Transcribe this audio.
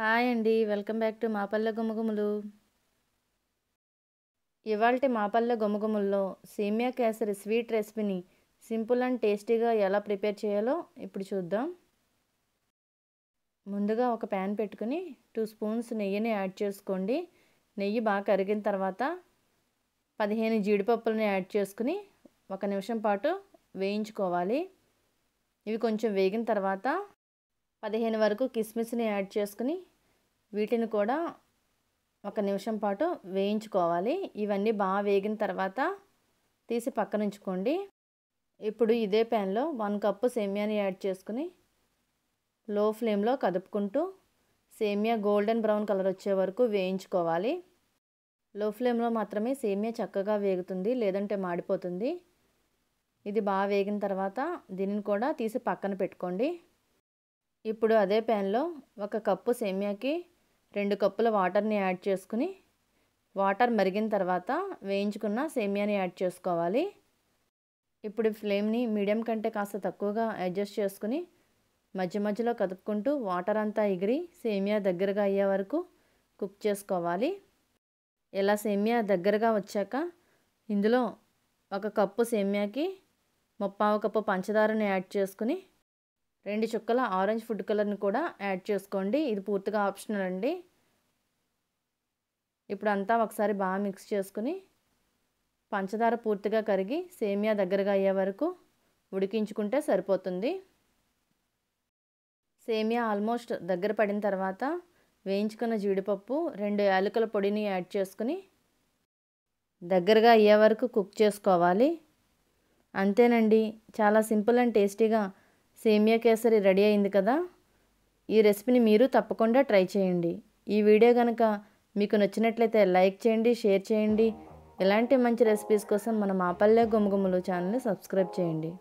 hi అండి welcome back to మాపల్లె గుమగుములు ఇవాళ మాపల్లె గుమగుముల్లో సేమియా కేసరి స్వీట్ రెసిపీని సింపుల్ అండ్ టేస్టీగా ఎలా ప్రిపేర్ చేయాలో ఇప్పుడు చూద్దాం ముందుగా ఒక ప్యాన్ పెట్టుకుని టూ స్పూన్స్ నెయ్యిని యాడ్ చేసుకోండి నెయ్యి బాగా కరిగిన తర్వాత పదిహేను జీడిపప్పులని యాడ్ చేసుకుని ఒక నిమిషం పాటు వేయించుకోవాలి ఇవి కొంచెం వేగిన తర్వాత పదిహేను వరకు కిస్మిస్ని యాడ్ చేసుకుని వీటిని కూడా ఒక నిమిషం పాటు వేయించుకోవాలి ఇవన్నీ బాగా వేగిన తర్వాత తీసి పక్కన ఉంచుకోండి ఇప్పుడు ఇదే ప్యాన్లో వన్ కప్పు సేమియాని యాడ్ చేసుకుని లో ఫ్లేమ్లో కదుపుకుంటూ సేమియా గోల్డెన్ బ్రౌన్ కలర్ వచ్చే వరకు వేయించుకోవాలి లో ఫ్లేమ్లో మాత్రమే సేమియా చక్కగా వేగుతుంది లేదంటే మాడిపోతుంది ఇది బాగా వేగిన తర్వాత దీనిని కూడా తీసి పక్కన పెట్టుకోండి ఇప్పుడు అదే ప్యాన్లో ఒక కప్పు సేమియాకి రెండు కప్పుల వాటర్ని యాడ్ చేసుకుని వాటర్ మరిగిన తర్వాత వేయించుకున్న సేమియాని యాడ్ చేసుకోవాలి ఇప్పుడు ఫ్లేమ్ని మీడియం కంటే కాస్త తక్కువగా అడ్జస్ట్ చేసుకుని మధ్య మధ్యలో కదుపుకుంటూ వాటర్ అంతా ఎగిరి సేమియా దగ్గరగా అయ్యే వరకు కుక్ చేసుకోవాలి ఇలా సేమియా దగ్గరగా వచ్చాక ఇందులో ఒక కప్పు సేమియాకి ముప్పావు కప్పు పంచదారని యాడ్ చేసుకుని రెండు చుక్కల ఆరెంజ్ ఫుడ్ కలర్ని కూడా యాడ్ చేసుకోండి ఇది పూర్తిగా ఆప్షనల్ అండి ఇప్పుడు అంతా ఒకసారి బాగా మిక్స్ చేసుకుని పంచదార పూర్తిగా కరిగి సేమియా దగ్గరగా అయ్యే వరకు ఉడికించుకుంటే సరిపోతుంది సేమియా ఆల్మోస్ట్ దగ్గర పడిన తర్వాత వేయించుకున్న జీడిపప్పు రెండు యాలకుల పొడిని యాడ్ చేసుకుని దగ్గరగా అయ్యే వరకు కుక్ చేసుకోవాలి అంతేనండి చాలా సింపుల్ అండ్ టేస్టీగా సేమియా కేసరి రెడీ అయింది కదా ఈ రెసిపీని మీరు తప్పకుండా ట్రై చేయండి ఈ వీడియో కనుక మీకు నచ్చినట్లయితే లైక్ చేయండి షేర్ చేయండి ఇలాంటి మంచి రెసిపీస్ కోసం మన మాపల్లె గుమగుమలు ఛానల్ని సబ్స్క్రైబ్ చేయండి